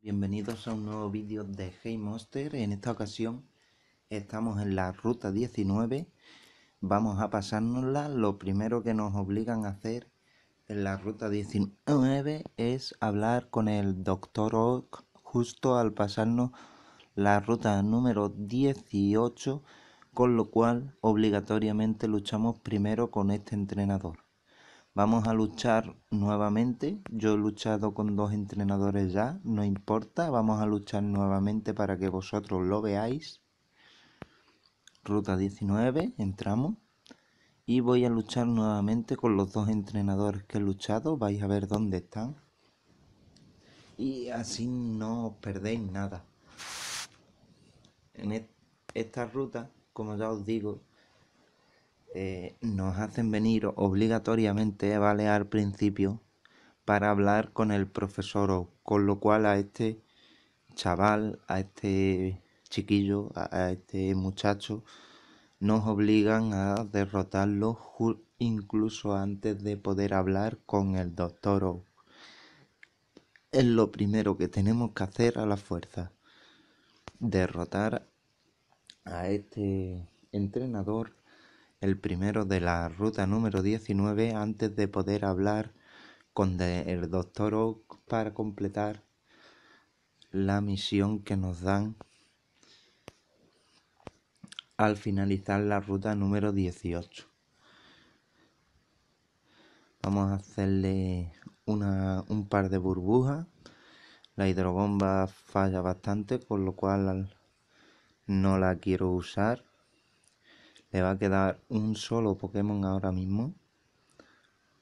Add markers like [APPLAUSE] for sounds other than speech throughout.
Bienvenidos a un nuevo vídeo de Hey Monster. En esta ocasión estamos en la ruta 19. Vamos a pasárnosla. Lo primero que nos obligan a hacer en la ruta 19 es hablar con el Doctor Oak justo al pasarnos la ruta número 18 con lo cual obligatoriamente luchamos primero con este entrenador. Vamos a luchar nuevamente, yo he luchado con dos entrenadores ya, no importa, vamos a luchar nuevamente para que vosotros lo veáis. Ruta 19, entramos. Y voy a luchar nuevamente con los dos entrenadores que he luchado, vais a ver dónde están. Y así no os perdéis nada. En e-, esta ruta como ya os digo, eh, nos hacen venir obligatoriamente, ¿vale? Al principio, para hablar con el profesor, con lo cual a este chaval, a este chiquillo, a, este muchacho, nos obligan a derrotarlo incluso antes de poder hablar con el doctor o Es lo primero que tenemos que hacer a la fuerza. Derrotar a este entrenador, el primero de la ruta número 19, antes de poder hablar con el doctor Oak para completar la misión que nos dan al finalizar la ruta número 18. Vamos a hacerle una, un par de burbujas. La hidrobomba falla bastante, con lo cual no la quiero usar. Le va a quedar un solo Pokémon ahora mismo.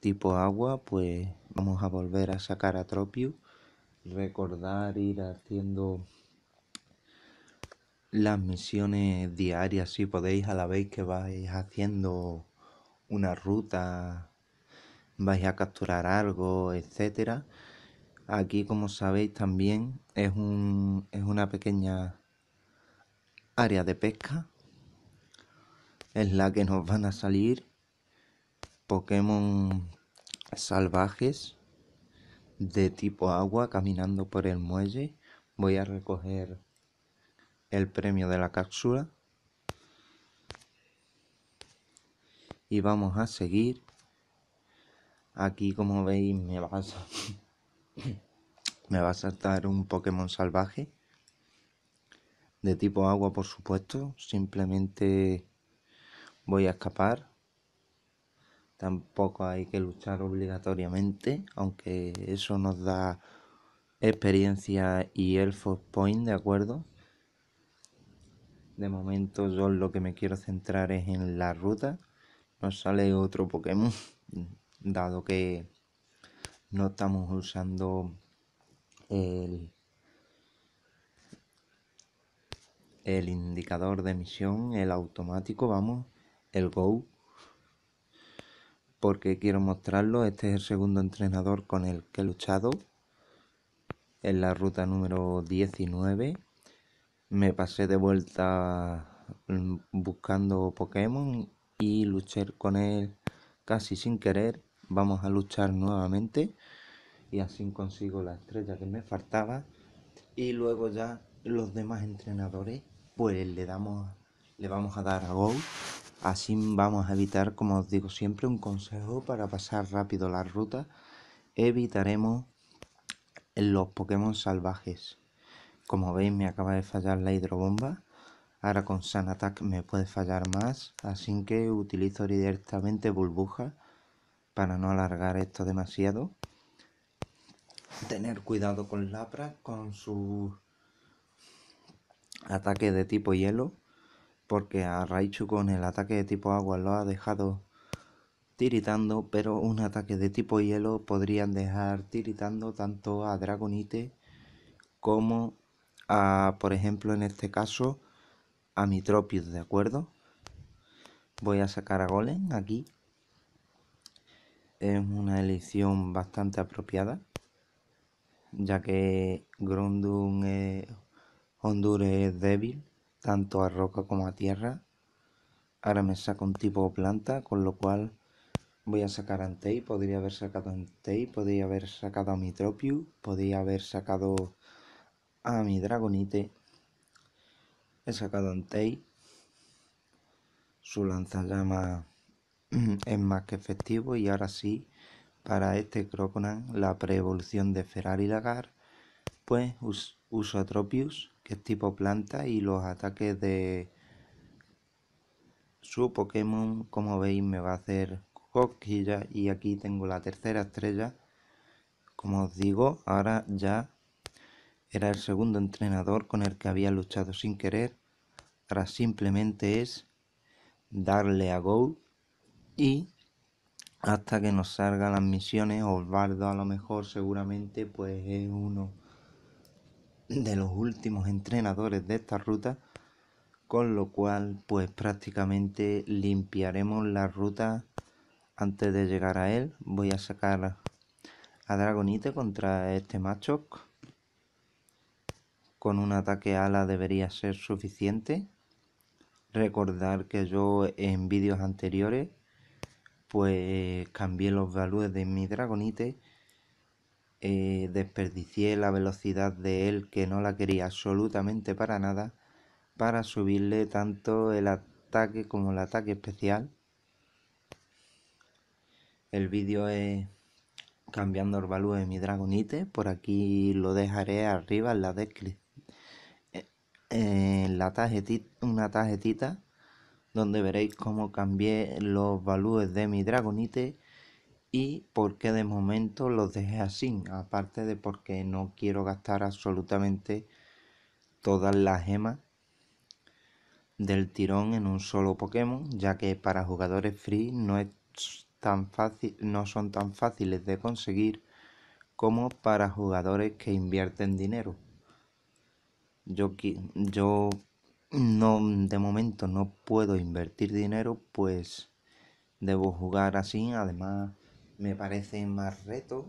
Tipo agua, pues vamos a volver a sacar a Tropius. Recordar ir haciendo las misiones diarias si podéis a la vez que vais haciendo una ruta, vais a capturar algo, etcétera. Aquí como sabéis también es, un, es una pequeña área de pesca es la que nos van a salir Pokémon salvajes de tipo agua caminando por el muelle. Voy a recoger el premio de la cápsula. Y vamos a seguir. Aquí como veis me va a, [LAUGHS] me va a saltar un Pokémon salvaje de tipo agua, por supuesto. Simplemente voy a escapar. Tampoco hay que luchar obligatoriamente, aunque eso nos da experiencia y el force point, ¿de acuerdo? De momento yo lo que me quiero centrar es en la ruta. Nos sale otro Pokémon, [LAUGHS] dado que no estamos usando el el indicador de misión, el automático, vamos, el Go. Porque quiero mostrarlo, este es el segundo entrenador con el que he luchado. En la ruta número 19 me pasé de vuelta mm, buscando Pokémon y luché con él casi sin querer. Vamos a luchar nuevamente y así consigo la estrella que me faltaba. Y luego ya los demás entrenadores pues le damos le vamos a dar a go así vamos a evitar como os digo siempre un consejo para pasar rápido la ruta evitaremos los Pokémon salvajes como veis me acaba de fallar la hidrobomba ahora con Sun Attack me puede fallar más así que utilizo directamente burbuja para no alargar esto demasiado tener cuidado con Lapras con su ataque de tipo hielo, porque a Raichu con el ataque de tipo agua lo ha dejado tiritando, pero un ataque de tipo hielo podrían dejar tiritando tanto a Dragonite como a, por ejemplo, en este caso, a Mitropius, ¿de acuerdo? Voy a sacar a Golem aquí. Es una elección bastante apropiada, ya que Grondung es Honduras es débil, tanto a roca como a tierra. Ahora me saco un tipo planta, con lo cual voy a sacar a Podría haber sacado a podría haber sacado a mi podría haber sacado a mi Dragonite. He sacado a Su lanzallama [CLEARS THROAT] es más que efectivo y ahora sí, para este Croconan, la pre-evolución de Ferrari Lagar pues uso Atropius, que es tipo planta, y los ataques de su Pokémon, como veis, me va a hacer coquilla Y aquí tengo la tercera estrella. Como os digo, ahora ya era el segundo entrenador con el que había luchado sin querer. Ahora simplemente es darle a Go y hasta que nos salgan las misiones, Osvaldo a lo mejor seguramente pues es uno de los últimos entrenadores de esta ruta, con lo cual pues prácticamente limpiaremos la ruta antes de llegar a él. Voy a sacar a Dragonite contra este macho Con un ataque ala debería ser suficiente. Recordar que yo en vídeos anteriores pues cambié los valores de mi Dragonite eh, desperdicié la velocidad de él que no la quería absolutamente para nada para subirle tanto el ataque como el ataque especial. El vídeo es cambiando el valor de mi dragonite, por aquí lo dejaré arriba en la descripción. Eh, en la tarjetita, una tarjetita donde veréis cómo cambié los valores de mi dragonite y porque de momento los dejé así, aparte de porque no quiero gastar absolutamente todas las gemas del tirón en un solo Pokémon, ya que para jugadores free no, es tan fácil, no son tan fáciles de conseguir como para jugadores que invierten dinero. Yo, yo no, de momento no puedo invertir dinero, pues debo jugar así, además me parece más reto.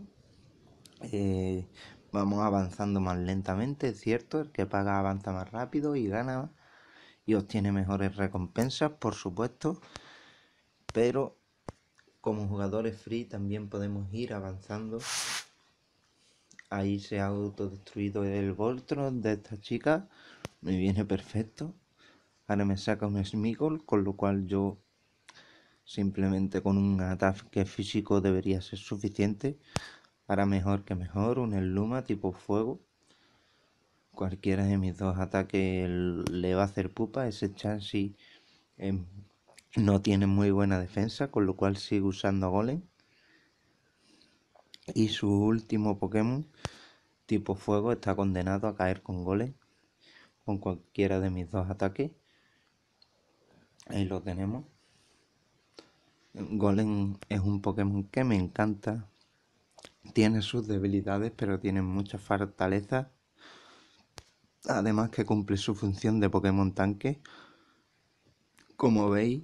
Eh, vamos avanzando más lentamente, es cierto, el que paga avanza más rápido y gana y obtiene mejores recompensas, por supuesto, pero como jugadores free también podemos ir avanzando. Ahí se ha autodestruido el Voltron de esta chica, me viene perfecto. Ahora me saca un Smigol, con lo cual yo Simplemente con un ataque físico debería ser suficiente para mejor que mejor un Eluma tipo fuego. Cualquiera de mis dos ataques le va a hacer pupa. Ese Chansey em, no tiene muy buena defensa, con lo cual sigue usando Golem. Y su último Pokémon tipo fuego está condenado a caer con Golem. Con cualquiera de mis dos ataques. Ahí lo tenemos. Golem es un Pokémon que me encanta. Tiene sus debilidades, pero tiene muchas fortalezas. Además que cumple su función de Pokémon tanque. Como veis,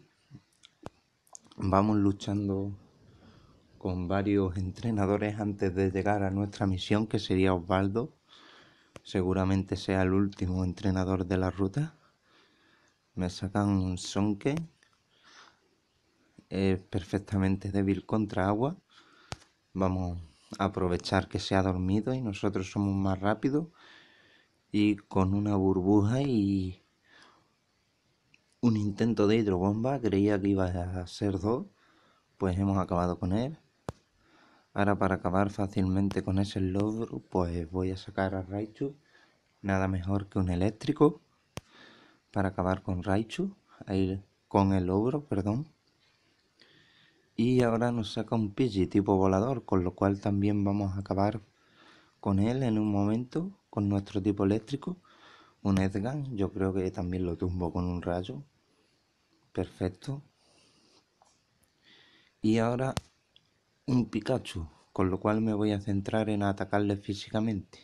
vamos luchando con varios entrenadores antes de llegar a nuestra misión, que sería Osvaldo. Seguramente sea el último entrenador de la ruta. Me sacan un Sonke, es perfectamente débil contra agua. Vamos a aprovechar que se ha dormido y nosotros somos más rápidos. Y con una burbuja y un intento de hidrobomba, creía que iba a ser dos, pues hemos acabado con él. Ahora para acabar fácilmente con ese logro, pues voy a sacar a Raichu. Nada mejor que un eléctrico. Para acabar con Raichu. ir con el logro, perdón. Y ahora nos saca un Pidgey tipo volador, con lo cual también vamos a acabar con él en un momento, con nuestro tipo eléctrico. Un Edgun, yo creo que también lo tumbo con un rayo. Perfecto. Y ahora un Pikachu, con lo cual me voy a centrar en atacarle físicamente.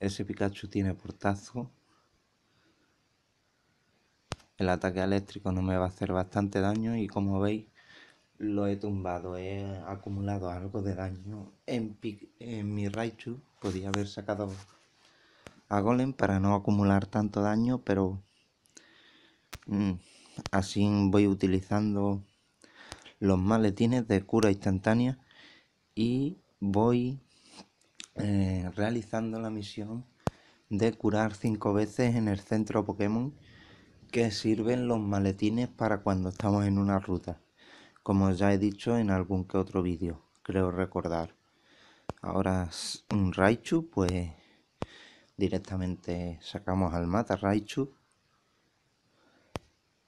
Ese Pikachu tiene portazo. El ataque eléctrico no me va a hacer bastante daño y como veis lo he tumbado, he acumulado algo de daño en, mi Raichu. Podía haber sacado a Golem para no acumular tanto daño, pero mm, así voy utilizando los maletines de cura instantánea y voy eh, realizando la misión de curar cinco veces en el centro Pokémon que sirven los maletines para cuando estamos en una ruta como ya he dicho en algún que otro vídeo, creo recordar. Ahora un Raichu, pues directamente sacamos al mata Raichu,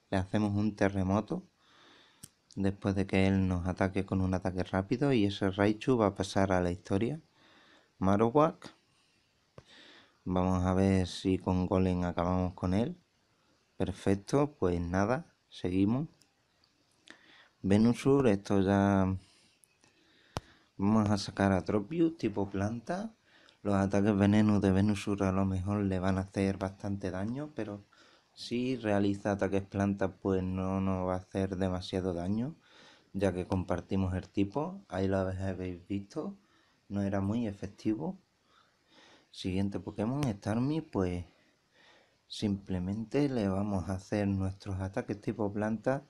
le hacemos un terremoto después de que él nos ataque con un ataque rápido y ese Raichu va a pasar a la historia. Marowak, vamos a ver si con Golem acabamos con él. Perfecto, pues nada, seguimos. Venusur, esto ya vamos a sacar a Tropius tipo planta. Los ataques venenos de Venusur a lo mejor le van a hacer bastante daño, pero si realiza ataques planta pues no nos va a hacer demasiado daño, ya que compartimos el tipo, ahí lo habéis visto, no era muy efectivo. Siguiente Pokémon, Starmie, pues simplemente le vamos a hacer nuestros ataques tipo planta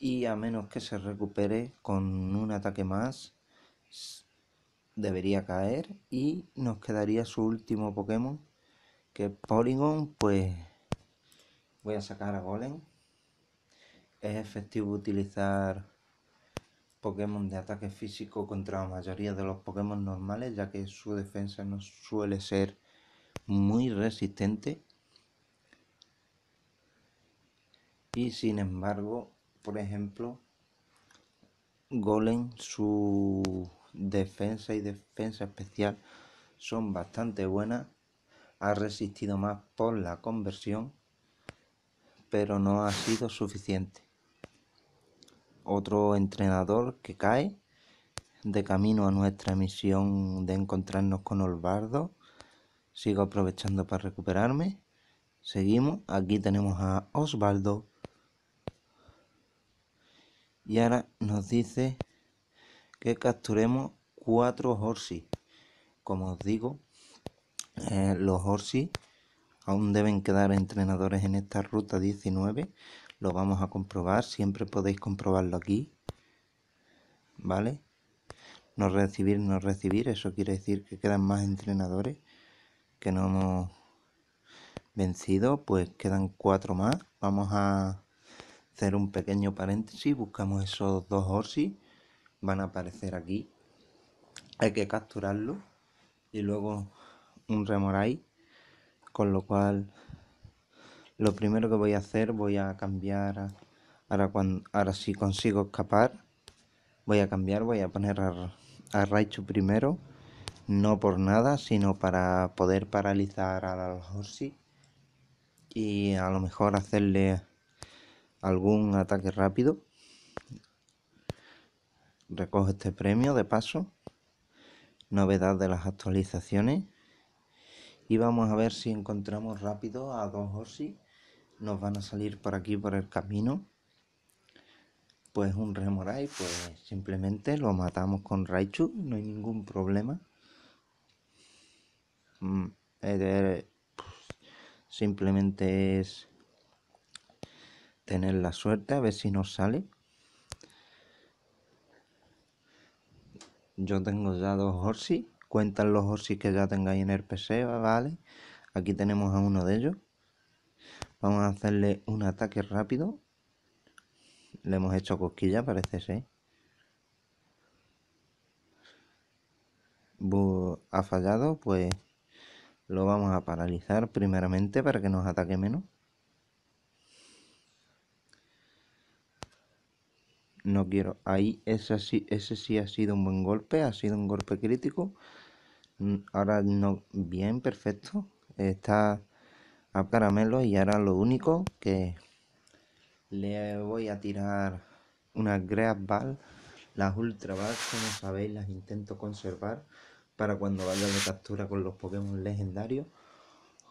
y a menos que se recupere con un ataque más debería caer y nos quedaría su último Pokémon que Porygon pues voy a sacar a Golem es efectivo utilizar Pokémon de ataque físico contra la mayoría de los Pokémon normales ya que su defensa no suele ser muy resistente y sin embargo por ejemplo, Golem, su defensa y defensa especial son bastante buenas. Ha resistido más por la conversión, pero no ha sido suficiente. Otro entrenador que cae de camino a nuestra misión de encontrarnos con Osvaldo. Sigo aprovechando para recuperarme. Seguimos. Aquí tenemos a Osvaldo. Y ahora nos dice que capturemos cuatro horsies. Como os digo, eh, los horsi aún deben quedar entrenadores en esta ruta 19. Lo vamos a comprobar, siempre podéis comprobarlo aquí. ¿Vale? No recibir, no recibir, eso quiere decir que quedan más entrenadores que no hemos vencido, pues quedan cuatro más. Vamos a hacer un pequeño paréntesis, buscamos esos dos orsis, van a aparecer aquí. Hay que capturarlo y luego un remoray, con lo cual lo primero que voy a hacer, voy a cambiar, ahora, cuando, ahora si consigo escapar, voy a cambiar, voy a poner a, a Raichu primero, no por nada, sino para poder paralizar a los Horsi y a lo mejor hacerle algún ataque rápido. Recoge este premio de paso. Novedad de las actualizaciones. Y vamos a ver si encontramos rápido a dos Orsi. Nos van a salir por aquí, por el camino. Pues un Remorai, pues simplemente lo matamos con Raichu, no hay ningún problema. Mm, eh, eh, simplemente es tener la suerte, a ver si nos sale. Yo tengo ya dos Horsis. Cuentan los Horsis que ya tengáis en el PC, e, ¿vale? Aquí tenemos a uno de ellos. Vamos a hacerle un ataque rápido. Le hemos hecho cosquilla, parece ser. Ha fallado, pues lo vamos a paralizar primeramente para que nos ataque menos. no quiero. Ahí ese sí, sí ha sido un buen golpe, ha sido un golpe crítico. Mm, ahora no, bien, perfecto. Está a caramelo y ahora lo único que le voy a tirar una Great Ball. Las Ultra Ball, como sabéis, las intento conservar para cuando vaya de captura con los Pokémon legendarios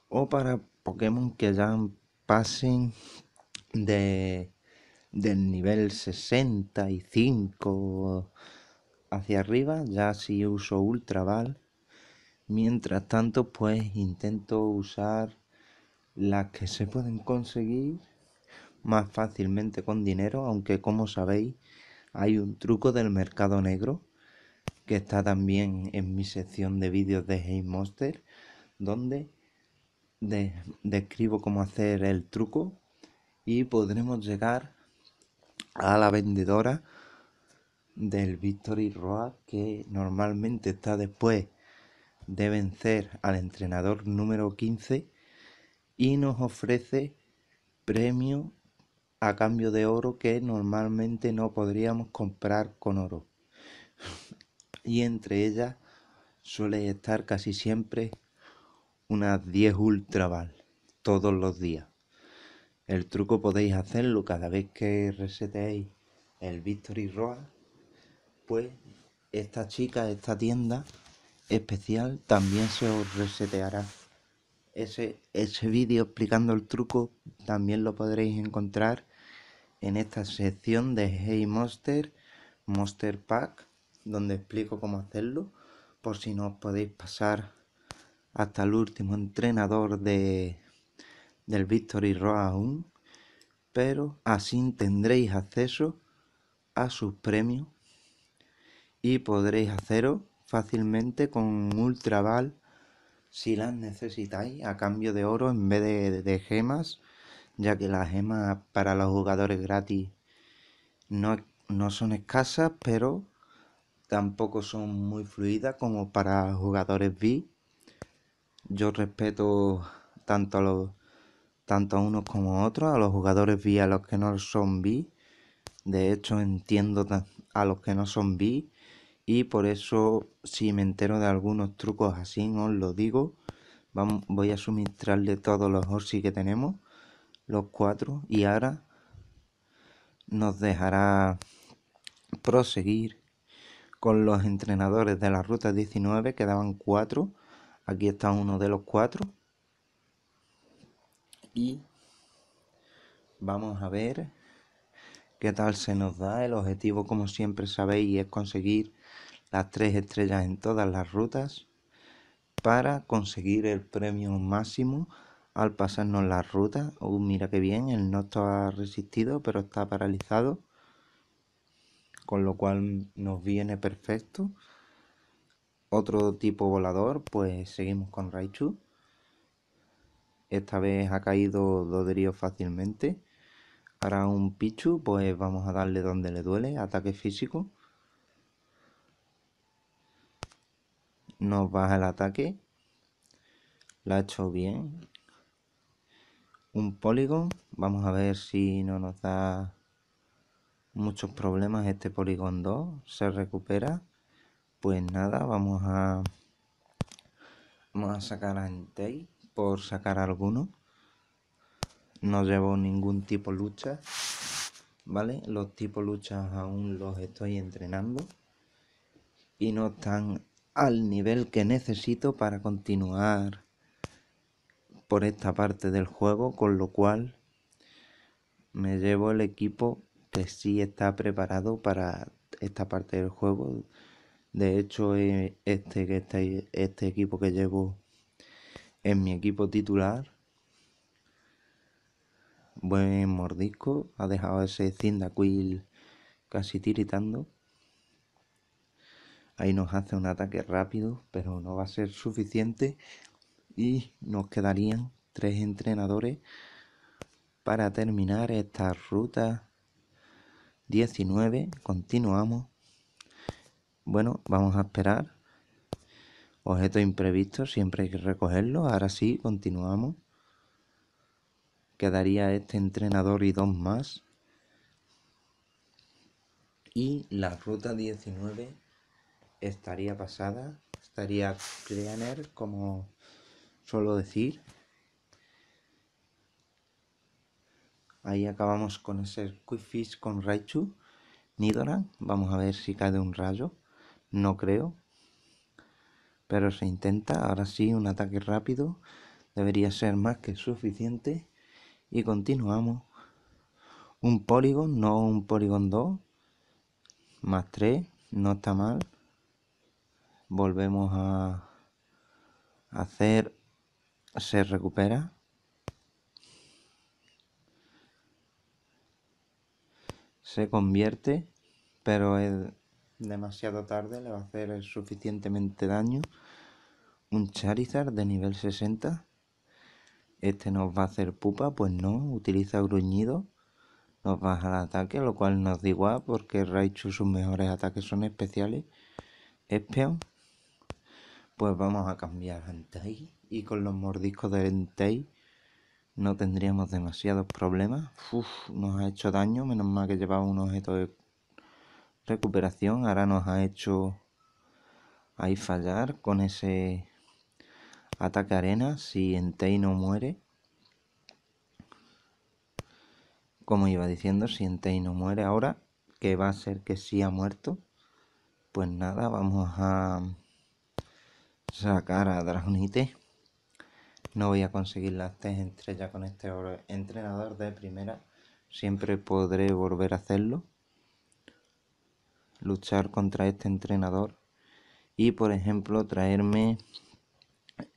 o para Pokémon que ya pasen de del nivel 65 hacia arriba, ya si uso ultraval. Mientras tanto, pues intento usar las que se pueden conseguir más fácilmente con dinero, aunque como sabéis, hay un truco del mercado negro que está también en mi sección de vídeos de game Monster, donde describo cómo hacer el truco y podremos llegar a la vendedora del Victory Road que normalmente está después de vencer al entrenador número 15 y nos ofrece premio a cambio de oro que normalmente no podríamos comprar con oro. y entre ellas suele estar casi siempre unas 10 ultraval todos los días. El truco podéis hacerlo cada vez que reseteéis el Victory Road. Pues esta chica, esta tienda especial, también se os reseteará. Ese, ese vídeo explicando el truco también lo podréis encontrar en esta sección de Hey Monster, Monster Pack, donde explico cómo hacerlo, por si no os podéis pasar hasta el último entrenador de del Victory Road aún, pero así tendréis acceso a sus premios y podréis haceros fácilmente con Ultra Val si las necesitáis a cambio de oro en vez de, gemas, ya que las gemas para los jugadores gratis no, no son escasas, pero tampoco son muy fluidas como para jugadores B. Yo respeto tanto a los tanto a unos como a otros, a los jugadores vía a los que no son vi De hecho, entiendo a los que no son B. Y por eso, si me entero de algunos trucos así, os lo digo. voy a suministrarle todos los Orsi que tenemos, los cuatro. Y ahora nos dejará proseguir con los entrenadores de la ruta 19, quedaban cuatro. Aquí está uno de los cuatro vamos a ver qué tal se nos da. El objetivo, como siempre sabéis, es conseguir las tres estrellas en todas las rutas para conseguir el premio máximo al pasarnos la ruta. Uh, mira que bien, el no ha resistido, pero está paralizado. Con lo cual nos viene perfecto. Otro tipo volador, pues seguimos con Raichu. Esta vez ha caído Doderío fácilmente. Ahora un Pichu, pues vamos a darle donde le duele, ataque físico. Nos baja el ataque. La ha hecho bien. Un polígono. Vamos a ver si no nos da muchos problemas este polígono 2. Se recupera. Pues nada, vamos a... Vamos a sacar a Entei por sacar alguno. No llevo ningún tipo lucha, ¿vale? Los tipos luchas aún los estoy entrenando y no están al nivel que necesito para continuar por esta parte del juego, con lo cual me llevo el equipo que sí está preparado para esta parte del juego. De hecho, eh, este, que está este equipo que llevo en mi equipo titular. Buen mordisco, ha dejado ese Zindaquil casi tiritando. Ahí nos hace un ataque rápido, pero no va a ser suficiente. Y nos quedarían tres entrenadores para terminar esta ruta 19. Continuamos. Bueno, vamos a esperar Objeto imprevisto, siempre hay que recogerlo Ahora sí, continuamos. Quedaría este entrenador y dos más. Y la ruta 19 estaría pasada. Estaría Cleaner, como suelo decir. Ahí acabamos con ese Fish con Raichu. Nidoran, vamos a ver si cae un rayo. No creo, pero se intenta. Ahora sí, un ataque rápido debería ser más que suficiente. Y continuamos. Un polígono, no un polígono 2. Más 3, no está mal. Volvemos a hacer. Se recupera. Se convierte, pero es demasiado tarde le va a hacer suficientemente daño. Un Charizard de nivel 60. Este nos va a hacer pupa, pues no, utiliza gruñido. Nos baja el ataque, lo cual nos da igual porque Raichu sus mejores ataques son especiales. Espeon. Pues vamos a cambiar a Entei. Y con los mordiscos de Entei no tendríamos demasiados problemas. Uf, nos ha hecho daño, menos mal que llevaba un objeto de recuperación. Ahora nos ha hecho ahí fallar con ese ataque arena. Si Entei no muere. Como iba diciendo, si Entei no muere ahora, que va a ser que sí ha muerto. Pues nada, vamos a sacar a Dragonite. No voy a conseguir las tres estrellas con este entrenador de primera. Siempre podré volver a hacerlo luchar contra este entrenador y por ejemplo traerme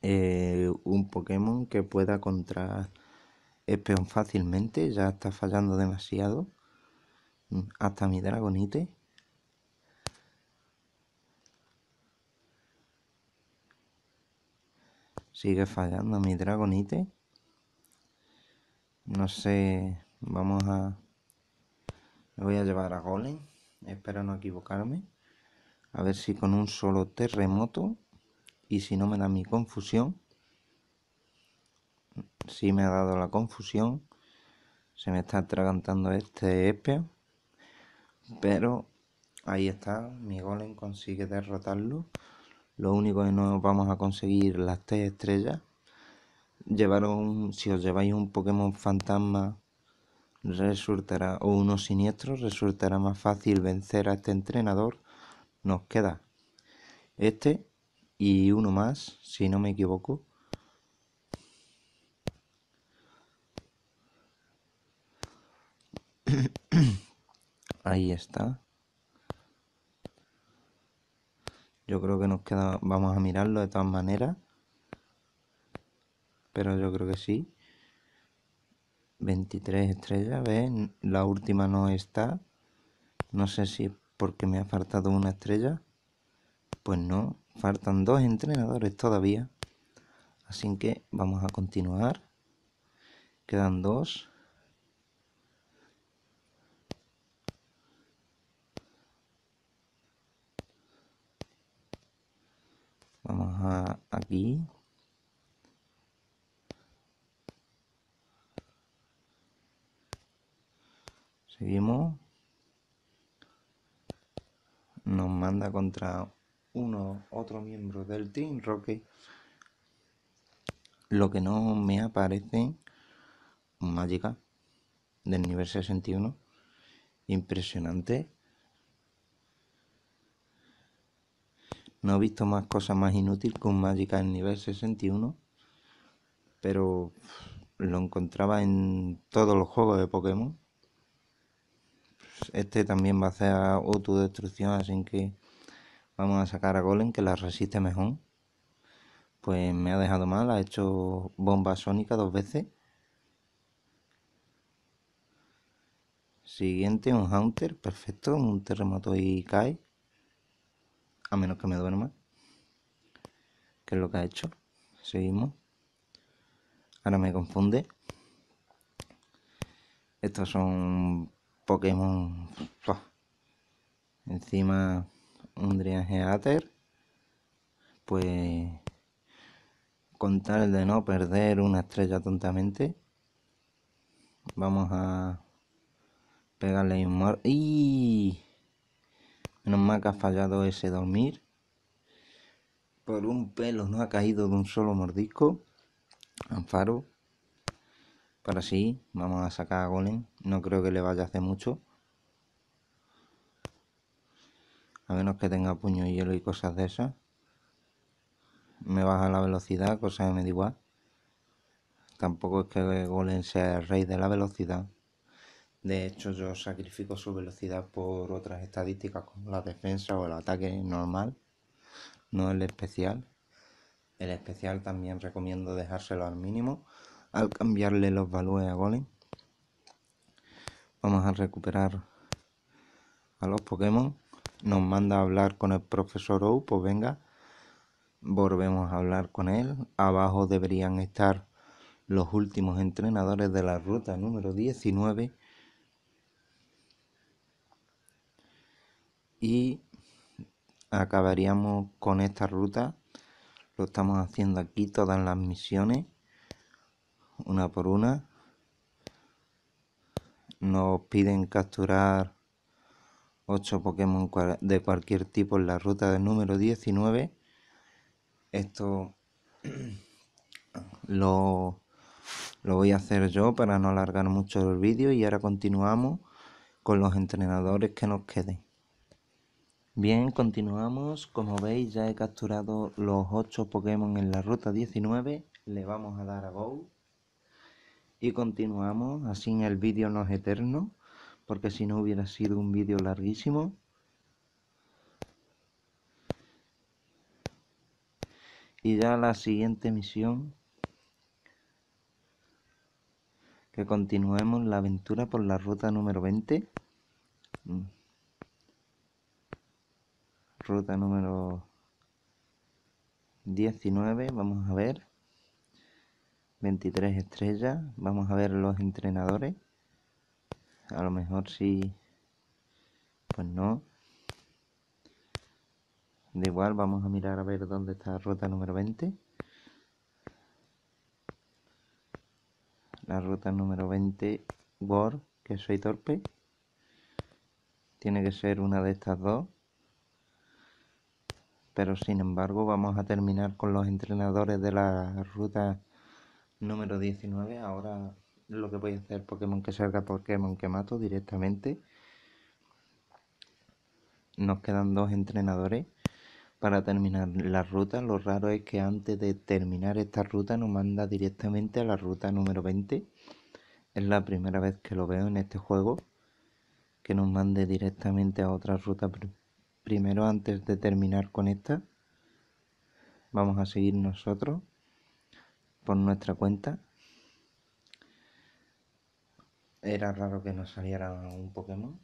eh, un Pokémon que pueda contra Espeon fácilmente, ya está fallando demasiado, mm, hasta mi Dragonite. Sigue fallando mi Dragonite. No sé, vamos a... Me voy a llevar a Golem espero no equivocarme, a ver si con un solo terremoto y si no me da mi confusión, si me ha dado la confusión, se me está atragantando este EPE, pero ahí está, mi golem consigue derrotarlo, lo único que no vamos a conseguir las tres estrellas, llevaron, si os lleváis un Pokémon fantasma resultará, o uno siniestro, resultará más fácil vencer a este entrenador. Nos queda este y uno más, si no me equivoco. [COUGHS] Ahí está. Yo creo que nos queda, vamos a mirarlo de todas maneras. Pero yo creo que sí. 23 estrellas, ¿ves? La última no está. No sé si es porque me ha faltado una estrella. Pues no, faltan dos entrenadores todavía. Así que vamos a continuar. Quedan dos. Vamos a aquí. vimos Nos manda contra uno otro miembro del Team Rocket. Lo que no me aparece mágica del nivel 61. Impresionante. No he visto más cosas más inútil que un Magica en nivel 61. Pero lo encontraba en todos los juegos de Pokémon este también va a hacer autodestrucción, así que vamos a sacar a Golem, que la resiste mejor. Pues me ha dejado mal, ha hecho bomba sónica dos veces. Siguiente, un Hunter, perfecto, un terremoto y cae. A menos que me duerma. Que es lo que ha hecho. Seguimos. Ahora me confunde. Estos son Pokémon. Encima un Heater. Pues con tal de no perder una estrella tontamente. Vamos a pegarle un ¡Y! Menos mal que ha fallado ese dormir. Por un pelo no ha caído de un solo mordisco. Anfaro. Para sí, vamos a sacar a Golem. No creo que le vaya a hacer mucho. A menos que tenga puño y hielo y cosas de esas. Me baja la velocidad, cosa que me da igual. Tampoco es que Golem sea el rey de la velocidad. De hecho, yo sacrifico su velocidad por otras estadísticas como la defensa o el ataque normal, no el especial. El especial también recomiendo dejárselo al mínimo al cambiarle los valores a golem vamos a recuperar a los Pokémon nos manda a hablar con el profesor O pues venga volvemos a hablar con él abajo deberían estar los últimos entrenadores de la ruta número 19 y acabaríamos con esta ruta lo estamos haciendo aquí todas las misiones una por una. Nos piden capturar 8 Pokémon de cualquier tipo en la ruta del número 19. Esto [CLEARS THROAT] lo, lo voy a hacer yo para no alargar mucho el vídeo y ahora continuamos con los entrenadores que nos queden. Bien, continuamos. Como veis ya he capturado los 8 Pokémon en la ruta 19. Le vamos a dar a Go. Y continuamos, así en el vídeo no es eterno, porque si no hubiera sido un vídeo larguísimo. Y ya la siguiente misión, que continuemos la aventura por la ruta número 20. Mm. Ruta número 19, vamos a ver. 23 estrellas. Vamos a ver los entrenadores. A lo mejor sí, pues no. De igual, vamos a mirar a ver dónde está la ruta número 20. La ruta número 20, Word, que soy torpe. Tiene que ser una de estas dos. Pero sin embargo, vamos a terminar con los entrenadores de la ruta número 19. Ahora lo que voy a hacer Pokémon que salga Pokémon que mato directamente. Nos quedan dos entrenadores para terminar la ruta. Lo raro es que antes de terminar esta ruta nos manda directamente a la ruta número 20. Es la primera vez que lo veo en este juego. Que nos mande directamente a otra ruta primero antes de terminar con esta. Vamos a seguir nosotros por nuestra cuenta. Era raro que nos saliera un Pokémon.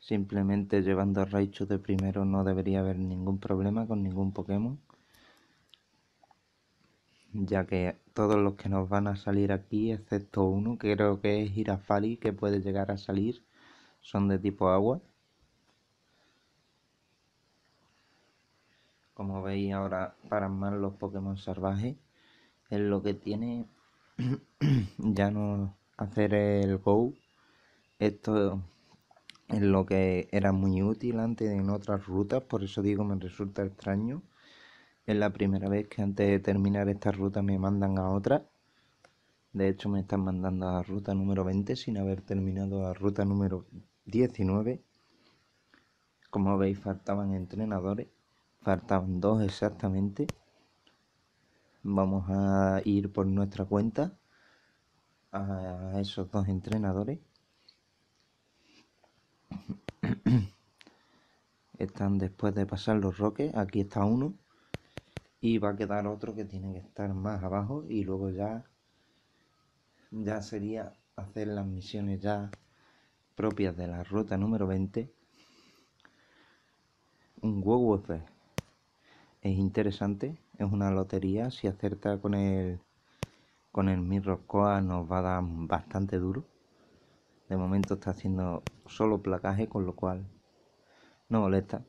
Simplemente llevando Raichu de primero no debería haber ningún problema con ningún Pokémon. Ya que todos los que nos van a salir aquí, excepto uno, que creo que es Girafali, que puede llegar a salir, son de tipo agua. como veis ahora para más los Pokémon salvajes es lo que tiene [CLEARS THROAT] ya no hacer el Go esto es lo que era muy útil antes en otras rutas por eso digo me resulta extraño es la primera vez que antes de terminar esta ruta me mandan a otra de hecho me están mandando a ruta número 20 sin haber terminado a ruta número 19 como veis faltaban entrenadores Faltan dos exactamente. Vamos a ir por nuestra cuenta a esos dos entrenadores. [CLEARS THROAT] Están después de pasar los roques, aquí está uno. Y va a quedar otro que tiene que estar más abajo y luego ya, ya sería hacer las misiones ya propias de la ruta número 20. Un WWF es interesante, es una lotería, si acerta con el con el Mirror Coa nos va a dar bastante duro. De momento está haciendo solo placaje, con lo cual no molesta.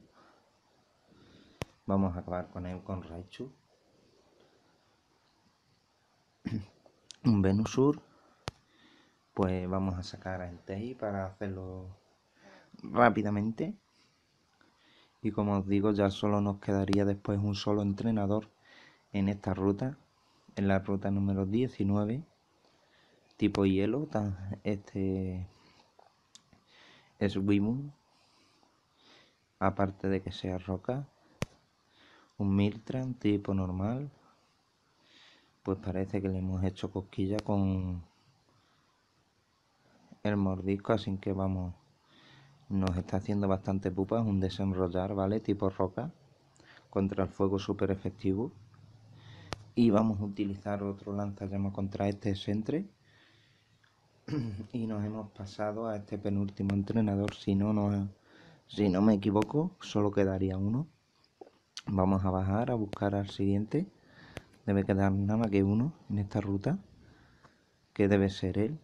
Vamos a acabar con él con Raichu. [CLEARS THROAT] Un Venusur. Pues vamos a sacar a Entei para hacerlo rápidamente y como os digo ya solo nos quedaría después un solo entrenador en esta ruta, en la ruta número 19, tipo hielo, este es Wimu, aparte de que sea roca, un Miltran tipo normal, pues parece que le hemos hecho cosquilla con el mordisco, así que vamos nos está haciendo bastante pupa, es un desenrollar, ¿vale? Tipo roca, contra el fuego súper efectivo. Y vamos a utilizar otro lanzallamas contra este centre. [CLEARS THROAT] y nos hemos pasado a este penúltimo entrenador, si no, no, si no me equivoco, solo quedaría uno. Vamos a bajar a buscar al siguiente. Debe quedar nada más que uno en esta ruta, que debe ser él.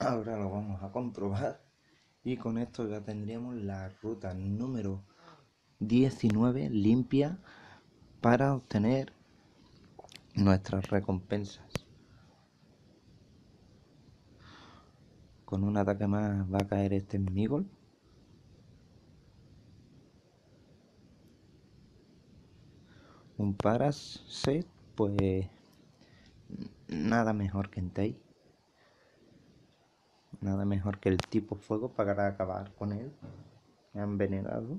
Ahora lo vamos a comprobar. Y con esto ya tendríamos la ruta número 19 limpia para obtener nuestras recompensas. Con un ataque más va a caer este enemigo. Un Paraset, pues nada mejor que en Nada mejor que el tipo fuego para acabar con él. me han venerado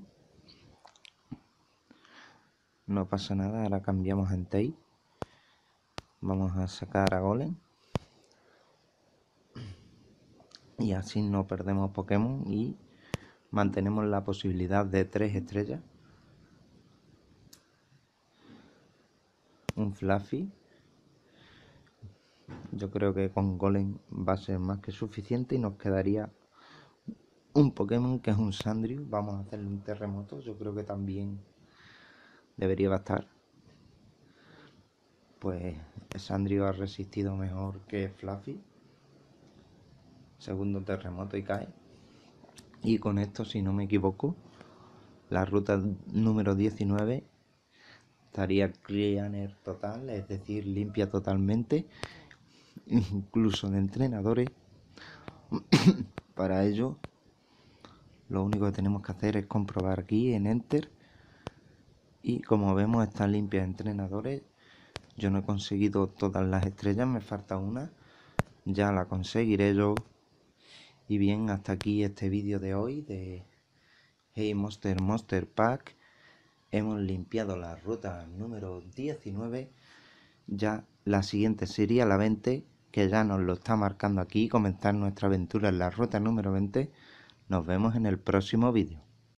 No pasa nada, ahora cambiamos en Tei. Vamos a sacar a Golem. Y así no perdemos Pokémon y mantenemos la posibilidad de tres estrellas. Un Fluffy. Yo creo que con Golem va a ser más que suficiente y nos quedaría un Pokémon que es un Sandrio. Vamos a hacerle un terremoto. Yo creo que también debería bastar. Pues Sandrio ha resistido mejor que Fluffy. Segundo terremoto y cae. Y con esto, si no me equivoco, la ruta número 19 estaría cleaner total, es decir, limpia totalmente incluso de entrenadores. [COUGHS] Para ello, lo único que tenemos que hacer es comprobar aquí en Enter. Y como vemos, está limpia entrenadores. Yo no he conseguido todas las estrellas, me falta una. Ya la conseguiré yo. Y bien, hasta aquí este vídeo de hoy de Hey Monster Monster Pack. Hemos limpiado la ruta número 19. Ya la siguiente sería la 20 que ya nos lo está marcando aquí comenzar nuestra aventura en la ruta número 20. Nos vemos en el próximo vídeo.